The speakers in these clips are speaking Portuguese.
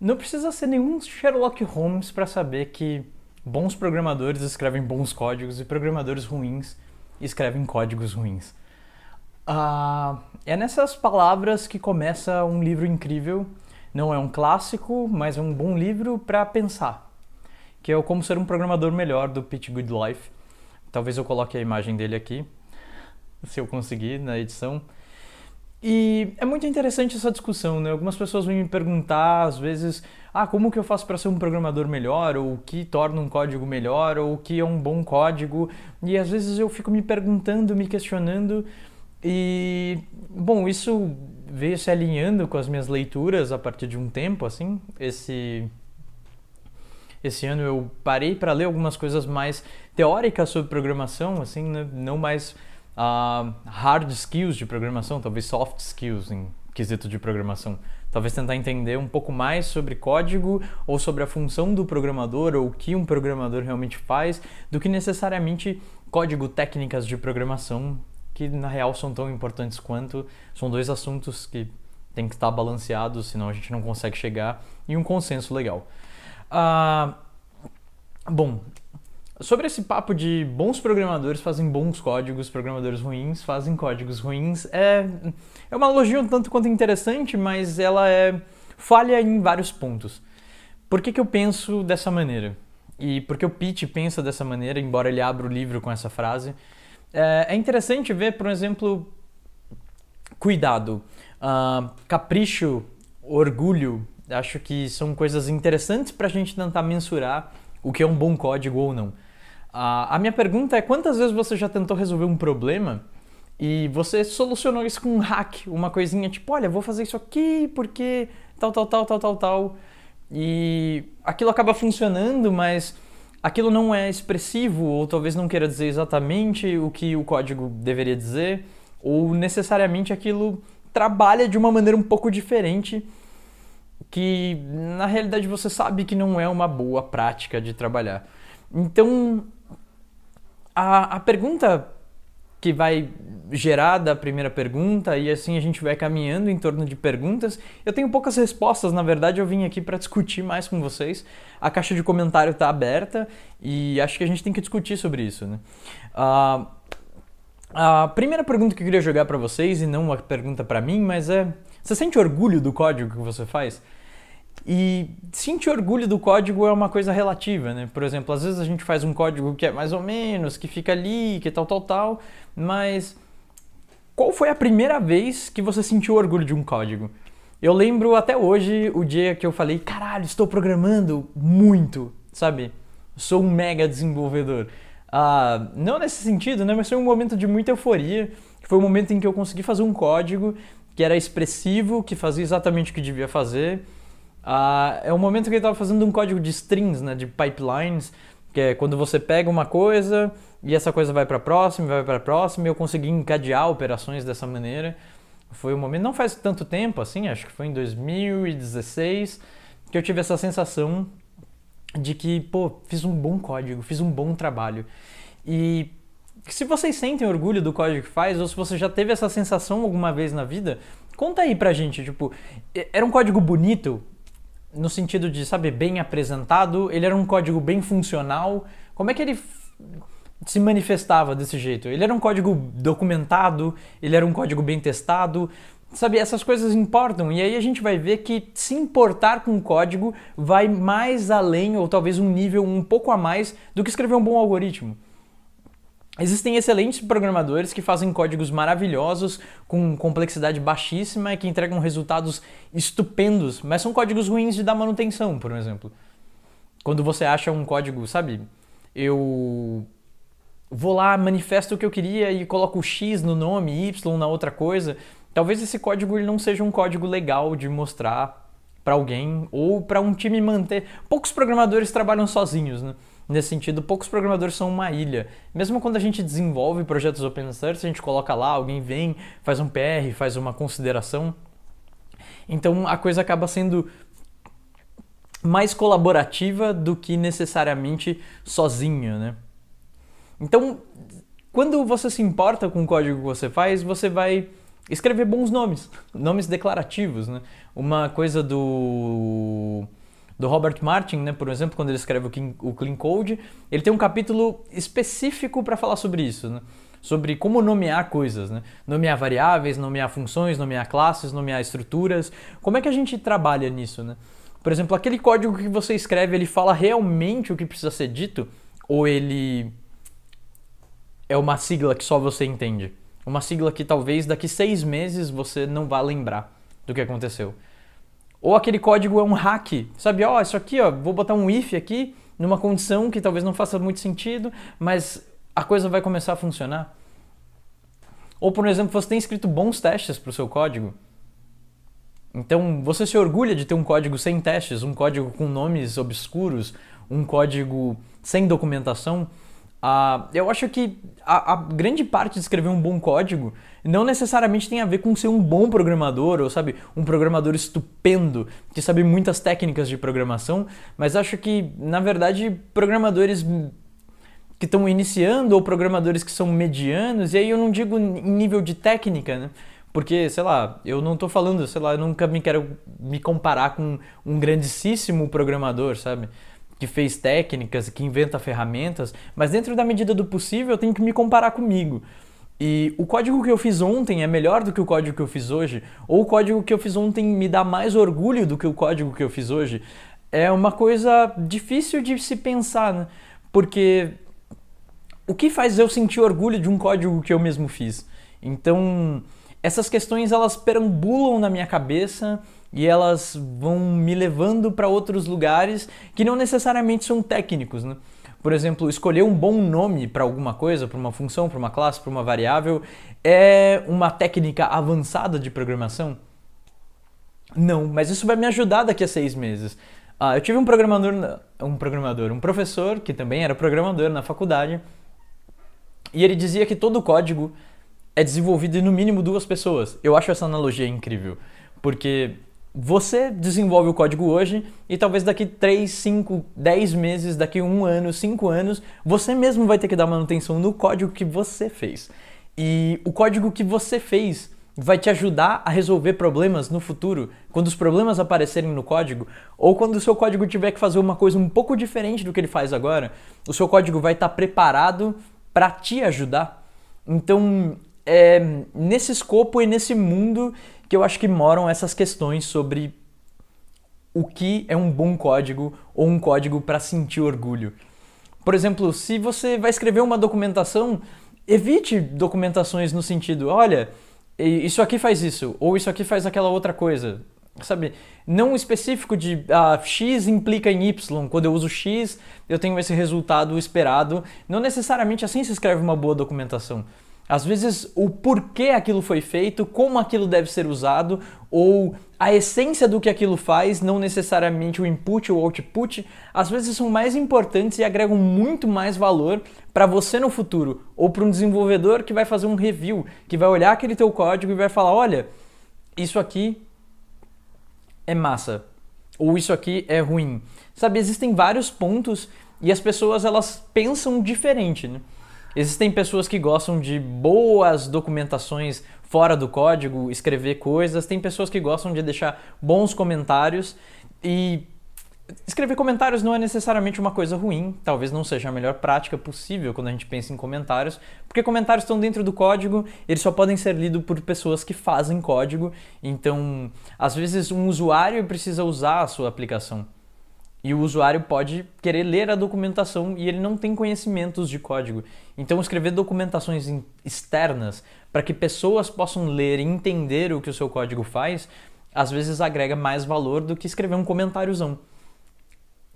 Não precisa ser nenhum Sherlock Holmes para saber que bons programadores escrevem bons códigos e programadores ruins escrevem códigos ruins. Ah, é nessas palavras que começa um livro incrível. Não é um clássico, mas é um bom livro para pensar. Que é o Como Ser um Programador Melhor, do Pete Goodlife. Talvez eu coloque a imagem dele aqui, se eu conseguir, na edição. E é muito interessante essa discussão, né? Algumas pessoas vêm me perguntar, às vezes, ah, como que eu faço para ser um programador melhor, ou o que torna um código melhor, ou o que é um bom código. E às vezes eu fico me perguntando, me questionando, e bom, isso veio se alinhando com as minhas leituras a partir de um tempo, assim. Esse esse ano eu parei para ler algumas coisas mais teóricas sobre programação, assim, né? não mais uh, hard skills de programação, talvez soft skills em quesito de programação. Talvez tentar entender um pouco mais sobre código ou sobre a função do programador ou o que um programador realmente faz, do que necessariamente código técnicas de programação, que na real são tão importantes quanto. São dois assuntos que tem que estar balanceados, senão a gente não consegue chegar em um consenso legal. Uh, bom, Sobre esse papo de bons programadores fazem bons códigos, programadores ruins fazem códigos ruins, é, é uma analogia um tanto quanto interessante, mas ela é falha em vários pontos. Por que, que eu penso dessa maneira? E por que o Pete pensa dessa maneira, embora ele abra o livro com essa frase? É, é interessante ver, por exemplo, cuidado, uh, capricho, orgulho, acho que são coisas interessantes para a gente tentar mensurar o que é um bom código ou não. A, minha pergunta é: quantas vezes você já tentou resolver um problema e você solucionou isso com um hack, uma coisinha tipo, olha, vou fazer isso aqui porque tal, tal, tal, tal, tal, tal. E aquilo acaba funcionando, mas aquilo não é expressivo, ou talvez não queira dizer exatamente o que o código deveria dizer, ou necessariamente aquilo trabalha de uma maneira um pouco diferente, que na realidade você sabe que não é uma boa prática de trabalhar. Então, a, a pergunta que vai gerar da primeira pergunta e assim a gente vai caminhando em torno de perguntas. Eu tenho poucas respostas, na verdade eu vim aqui para discutir mais com vocês. A caixa de comentário está aberta e acho que a gente tem que discutir sobre isso. Né? Uh, a primeira pergunta que eu queria jogar para vocês, e não uma pergunta para mim, mas é: você sente orgulho do código que você faz? E sentir orgulho do código é uma coisa relativa, né? Por exemplo, às vezes a gente faz um código que é mais ou menos, que fica ali, que tal, tal, tal, mas qual foi a primeira vez que você sentiu orgulho de um código? Eu lembro até hoje o dia que eu falei, caralho, estou programando muito, sabe? Sou um mega desenvolvedor. Ah, não nesse sentido, né? Mas foi um momento de muita euforia. Foi um momento em que eu consegui fazer um código que era expressivo, que fazia exatamente o que devia fazer ah, é o momento que ele estava fazendo um código de strings, né, de pipelines, que é quando você pega uma coisa e essa coisa vai para próxima, vai para próxima, e eu consegui encadear operações dessa maneira. Foi um momento, não faz tanto tempo assim, acho que foi em 2016, que eu tive essa sensação de que, pô, fiz um bom código, fiz um bom trabalho. E se vocês sentem orgulho do código que faz, ou se você já teve essa sensação alguma vez na vida, conta aí pra gente, tipo, era um código bonito? no sentido de, sabe, bem apresentado? Ele era um código bem funcional? Como é que ele se manifestava desse jeito? Ele era um código documentado? Ele era um código bem testado? Sabe, essas coisas importam, e aí a gente vai ver que se importar com o código vai mais além, ou talvez um nível um pouco a mais, do que escrever um bom algoritmo. Existem excelentes programadores que fazem códigos maravilhosos, com complexidade baixíssima e que entregam resultados estupendos, mas são códigos ruins de dar manutenção, por exemplo. Quando você acha um código, sabe? Eu vou lá, manifesto o que eu queria e coloco X no nome, Y na outra coisa. Talvez esse código não seja um código legal de mostrar para alguém ou para um time manter. Poucos programadores trabalham sozinhos, né? Nesse sentido, poucos programadores são uma ilha. Mesmo quando a gente desenvolve projetos open source, a gente coloca lá, alguém vem, faz um PR, faz uma consideração. Então a coisa acaba sendo mais colaborativa do que necessariamente sozinha, né? Então, quando você se importa com o código que você faz, você vai escrever bons nomes, nomes declarativos, né? Uma coisa do do Robert Martin, né, por exemplo, quando ele escreve o, King, o Clean Code, ele tem um capítulo específico para falar sobre isso, né? sobre como nomear coisas, né? nomear variáveis, nomear funções, nomear classes, nomear estruturas. Como é que a gente trabalha nisso? Né? Por exemplo, aquele código que você escreve, ele fala realmente o que precisa ser dito ou ele é uma sigla que só você entende? Uma sigla que talvez daqui seis meses você não vá lembrar do que aconteceu. Ou aquele código é um hack, sabe? Ó, oh, isso aqui, ó, vou botar um if aqui numa condição que talvez não faça muito sentido, mas a coisa vai começar a funcionar. Ou, por exemplo, você tem escrito bons testes para o seu código. Então, você se orgulha de ter um código sem testes, um código com nomes obscuros, um código sem documentação. Uh, eu acho que a, a, grande parte de escrever um bom código não necessariamente tem a ver com ser um bom programador ou, sabe, um programador estupendo que sabe muitas técnicas de programação, mas acho que, na verdade, programadores que estão iniciando ou programadores que são medianos, e aí eu não digo em nível de técnica, né? Porque, sei lá, eu não estou falando, sei lá, eu nunca me quero me comparar com um grandíssimo programador, sabe? que fez técnicas, que inventa ferramentas, mas dentro da medida do possível eu tenho que me comparar comigo. E o código que eu fiz ontem é melhor do que o código que eu fiz hoje, ou o código que eu fiz ontem me dá mais orgulho do que o código que eu fiz hoje, é uma coisa difícil de se pensar, né? Porque o que faz eu sentir orgulho de um código que eu mesmo fiz? Então, essas questões elas perambulam na minha cabeça e elas vão me levando para outros lugares que não necessariamente são técnicos, né? Por exemplo, escolher um bom nome para alguma coisa, para uma função, para uma classe, para uma variável, é uma técnica avançada de programação? Não, mas isso vai me ajudar daqui a seis meses. Ah, eu tive um programador, um programador, um professor que também era programador na faculdade, e ele dizia que todo código é desenvolvido em no mínimo duas pessoas. Eu acho essa analogia incrível, porque você desenvolve o código hoje e talvez daqui 3, 5, 10 meses, daqui um ano, 5 anos, você mesmo vai ter que dar manutenção no código que você fez. E o código que você fez vai te ajudar a resolver problemas no futuro, quando os problemas aparecerem no código, ou quando o seu código tiver que fazer uma coisa um pouco diferente do que ele faz agora, o seu código vai estar tá preparado para te ajudar. Então, é, nesse escopo e nesse mundo que eu acho que moram essas questões sobre o que é um bom código ou um código para sentir orgulho. Por exemplo, se você vai escrever uma documentação, evite documentações no sentido, olha, isso aqui faz isso, ou isso aqui faz aquela outra coisa. Sabe, não específico de ah, X implica em Y, quando eu uso X eu tenho esse resultado esperado. Não necessariamente assim se escreve uma boa documentação. Às vezes, o porquê aquilo foi feito, como aquilo deve ser usado, ou a essência do que aquilo faz, não necessariamente o input ou output, às vezes são mais importantes e agregam muito mais valor para você no futuro, ou para um desenvolvedor que vai fazer um review, que vai olhar aquele teu código e vai falar: olha, isso aqui é massa, ou isso aqui é ruim. Sabe, existem vários pontos e as pessoas elas pensam diferente, né? Existem pessoas que gostam de boas documentações fora do código, escrever coisas, tem pessoas que gostam de deixar bons comentários e escrever comentários não é necessariamente uma coisa ruim, talvez não seja a melhor prática possível quando a gente pensa em comentários, porque comentários estão dentro do código, eles só podem ser lidos por pessoas que fazem código, então às vezes um usuário precisa usar a sua aplicação. E o usuário pode querer ler a documentação e ele não tem conhecimentos de código. Então, escrever documentações externas para que pessoas possam ler e entender o que o seu código faz, às vezes agrega mais valor do que escrever um comentáriozão.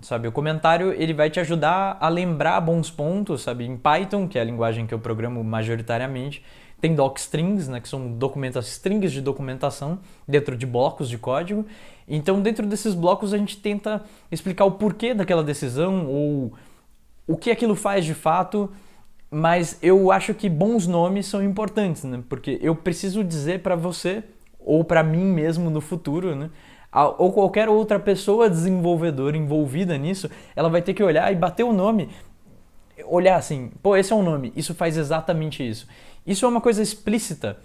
Sabe, o comentário ele vai te ajudar a lembrar bons pontos, sabe? Em Python, que é a linguagem que eu programo majoritariamente, tem docstrings, né, que são documentos, strings de documentação dentro de blocos de código. Então, dentro desses blocos, a gente tenta explicar o porquê daquela decisão ou o que aquilo faz de fato. Mas eu acho que bons nomes são importantes, né? Porque eu preciso dizer para você ou para mim mesmo no futuro, né? ou qualquer outra pessoa desenvolvedora envolvida nisso, ela vai ter que olhar e bater o nome. Olhar assim, pô, esse é um nome, isso faz exatamente isso. Isso é uma coisa explícita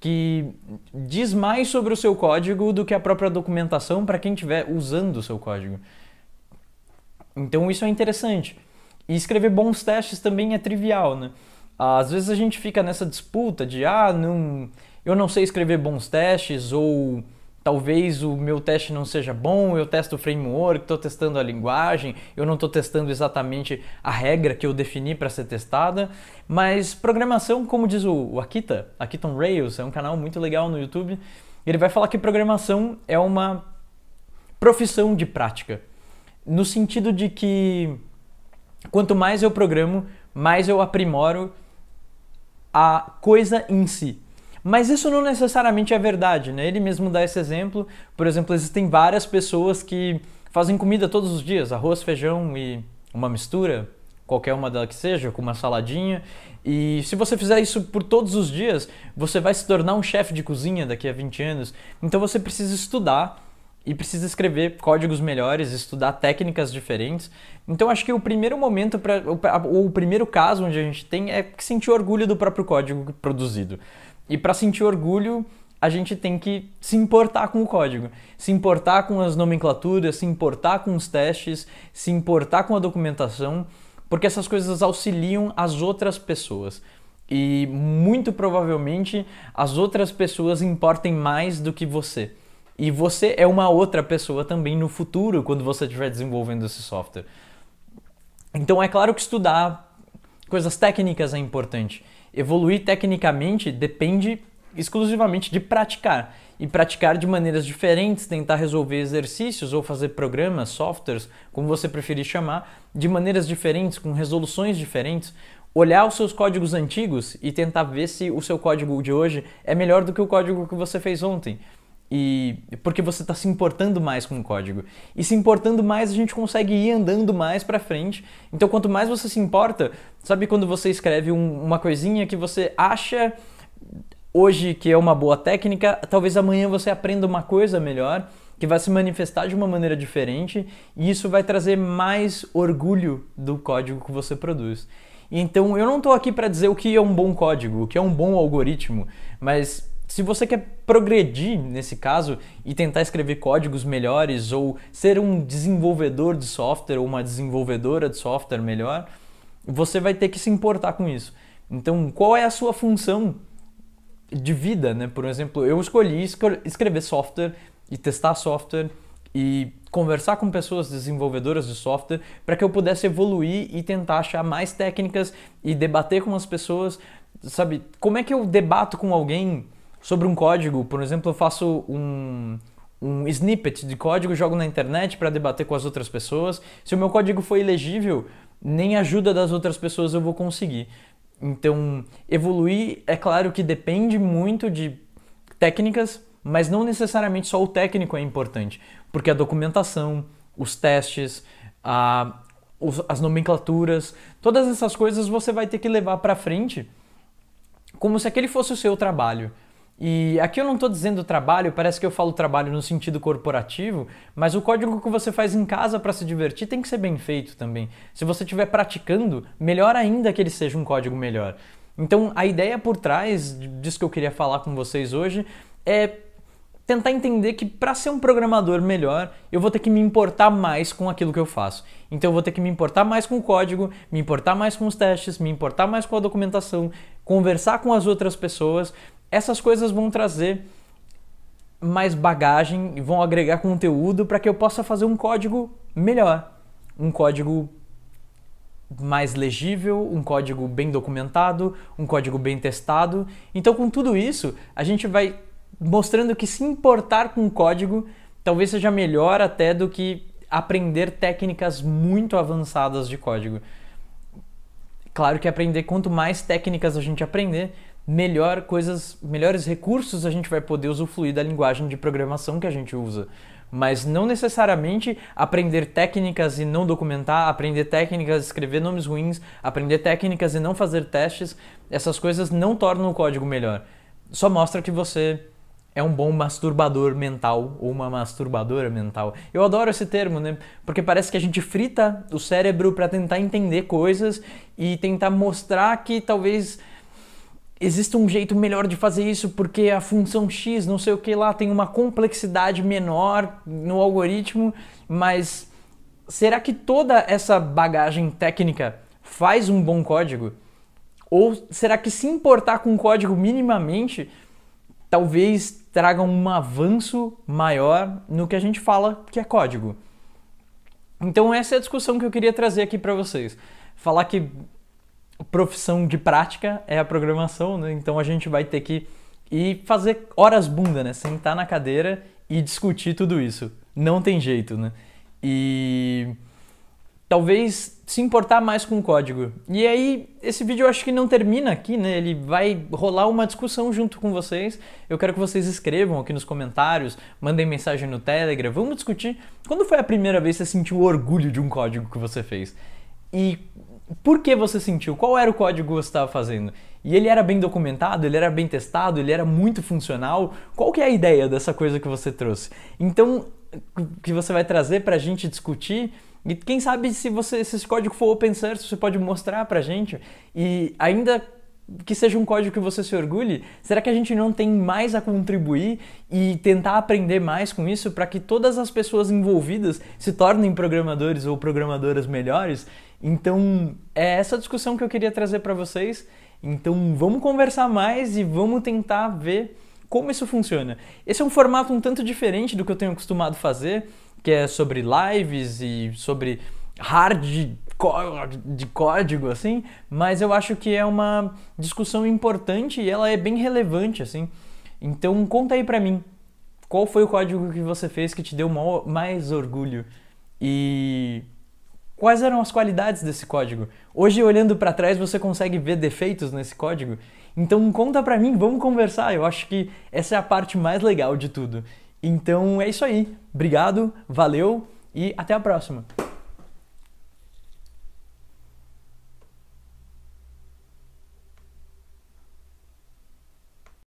que diz mais sobre o seu código do que a própria documentação para quem estiver usando o seu código. Então isso é interessante. E escrever bons testes também é trivial, né? Às vezes a gente fica nessa disputa de ah, não, eu não sei escrever bons testes ou talvez o meu teste não seja bom, eu testo o framework, estou testando a linguagem, eu não estou testando exatamente a regra que eu defini para ser testada, mas programação, como diz o Akita, Akita on Rails, é um canal muito legal no YouTube, ele vai falar que programação é uma profissão de prática, no sentido de que quanto mais eu programo, mais eu aprimoro a coisa em si. Mas isso não necessariamente é verdade, né? Ele mesmo dá esse exemplo. Por exemplo, existem várias pessoas que fazem comida todos os dias, arroz, feijão e uma mistura, qualquer uma dela que seja, com uma saladinha. E se você fizer isso por todos os dias, você vai se tornar um chefe de cozinha daqui a 20 anos. Então você precisa estudar e precisa escrever códigos melhores, estudar técnicas diferentes. Então acho que o primeiro momento para o primeiro caso onde a gente tem é sentir orgulho do próprio código produzido. E para sentir orgulho, a gente tem que se importar com o código, se importar com as nomenclaturas, se importar com os testes, se importar com a documentação, porque essas coisas auxiliam as outras pessoas. E muito provavelmente as outras pessoas importem mais do que você. E você é uma outra pessoa também no futuro, quando você estiver desenvolvendo esse software. Então é claro que estudar coisas técnicas é importante. Evoluir tecnicamente depende exclusivamente de praticar e praticar de maneiras diferentes, tentar resolver exercícios ou fazer programas, softwares, como você preferir chamar, de maneiras diferentes, com resoluções diferentes, olhar os seus códigos antigos e tentar ver se o seu código de hoje é melhor do que o código que você fez ontem. E porque você está se importando mais com o código. E se importando mais, a gente consegue ir andando mais para frente. Então, quanto mais você se importa, sabe quando você escreve um, uma coisinha que você acha hoje que é uma boa técnica, talvez amanhã você aprenda uma coisa melhor, que vai se manifestar de uma maneira diferente, e isso vai trazer mais orgulho do código que você produz. Então, eu não estou aqui para dizer o que é um bom código, o que é um bom algoritmo, mas se você quer progredir nesse caso e tentar escrever códigos melhores ou ser um desenvolvedor de software ou uma desenvolvedora de software melhor, você vai ter que se importar com isso. Então, qual é a sua função de vida, né? Por exemplo, eu escolhi escrever software e testar software e conversar com pessoas desenvolvedoras de software para que eu pudesse evoluir e tentar achar mais técnicas e debater com as pessoas, sabe? Como é que eu debato com alguém sobre um código, por exemplo, eu faço um, um snippet de código, jogo na internet para debater com as outras pessoas. Se o meu código foi ilegível, nem ajuda das outras pessoas eu vou conseguir. Então, evoluir é claro que depende muito de técnicas, mas não necessariamente só o técnico é importante, porque a documentação, os testes, a, os, as nomenclaturas, todas essas coisas você vai ter que levar para frente como se aquele fosse o seu trabalho. E aqui eu não estou dizendo trabalho, parece que eu falo trabalho no sentido corporativo, mas o código que você faz em casa para se divertir tem que ser bem feito também. Se você estiver praticando, melhor ainda que ele seja um código melhor. Então a ideia por trás disso que eu queria falar com vocês hoje é tentar entender que para ser um programador melhor, eu vou ter que me importar mais com aquilo que eu faço. Então eu vou ter que me importar mais com o código, me importar mais com os testes, me importar mais com a documentação, conversar com as outras pessoas essas coisas vão trazer mais bagagem e vão agregar conteúdo para que eu possa fazer um código melhor, um código mais legível, um código bem documentado, um código bem testado. Então, com tudo isso, a gente vai mostrando que se importar com código talvez seja melhor até do que aprender técnicas muito avançadas de código. Claro que aprender, quanto mais técnicas a gente aprender, melhor coisas, melhores recursos a gente vai poder usufruir da linguagem de programação que a gente usa. Mas não necessariamente aprender técnicas e não documentar, aprender técnicas, escrever nomes ruins, aprender técnicas e não fazer testes, essas coisas não tornam o código melhor. Só mostra que você é um bom masturbador mental ou uma masturbadora mental. Eu adoro esse termo, né? Porque parece que a gente frita o cérebro para tentar entender coisas e tentar mostrar que talvez existe um jeito melhor de fazer isso porque a função x, não sei o que lá, tem uma complexidade menor no algoritmo, mas será que toda essa bagagem técnica faz um bom código? Ou será que se importar com o código minimamente talvez traga um avanço maior no que a gente fala que é código? Então essa é a discussão que eu queria trazer aqui para vocês. Falar que profissão de prática é a programação, né? Então a gente vai ter que ir fazer horas bunda, né? Sentar na cadeira e discutir tudo isso. Não tem jeito, né? E talvez se importar mais com o código. E aí, esse vídeo eu acho que não termina aqui, né? Ele vai rolar uma discussão junto com vocês. Eu quero que vocês escrevam aqui nos comentários, mandem mensagem no Telegram, vamos discutir. Quando foi a primeira vez que você sentiu orgulho de um código que você fez? E por que você sentiu? Qual era o código que você estava fazendo? E ele era bem documentado, ele era bem testado, ele era muito funcional. Qual que é a ideia dessa coisa que você trouxe? Então, que você vai trazer para a gente discutir e quem sabe se, você, se esse código for open source, você pode mostrar para a gente. E ainda que seja um código que você se orgulhe, será que a gente não tem mais a contribuir e tentar aprender mais com isso para que todas as pessoas envolvidas se tornem programadores ou programadoras melhores? Então, é essa discussão que eu queria trazer para vocês. Então, vamos conversar mais e vamos tentar ver como isso funciona. Esse é um formato um tanto diferente do que eu tenho acostumado fazer, que é sobre lives e sobre hard de código assim, mas eu acho que é uma discussão importante e ela é bem relevante assim. Então, conta aí para mim, qual foi o código que você fez que te deu mais orgulho? E quais eram as qualidades desse código. Hoje, olhando para trás, você consegue ver defeitos nesse código. Então, conta para mim, vamos conversar. Eu acho que essa é a parte mais legal de tudo. Então, é isso aí. Obrigado, valeu e até a próxima.